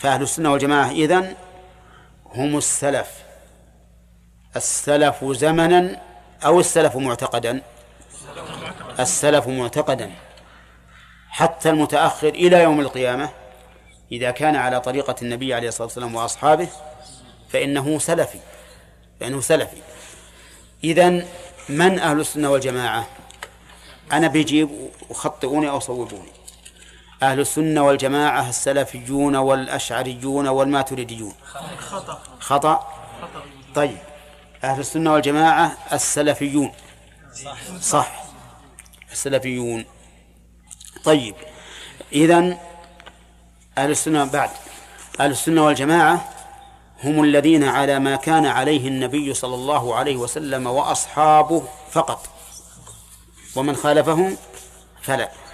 فأهل السنة والجماعة إذن هم السلف السلف زمنا أو السلف معتقدا السلف معتقدا حتى المتأخر إلى يوم القيامة إذا كان على طريقة النبي عليه الصلاة والسلام وأصحابه فإنه سلفي فإنه سلفي إذن من أهل السنة والجماعة أنا بيجيب وخطئوني أو صوبوني أهل السنة والجماعة السلفيون والأشعريون والماتريديون خطأ خطأ طيب أهل السنة والجماعة السلفيون صح, صح. السلفيون طيب إذا أهل السنة بعد أهل السنة والجماعة هم الذين على ما كان عليه النبي صلى الله عليه وسلم وأصحابه فقط ومن خالفهم فلا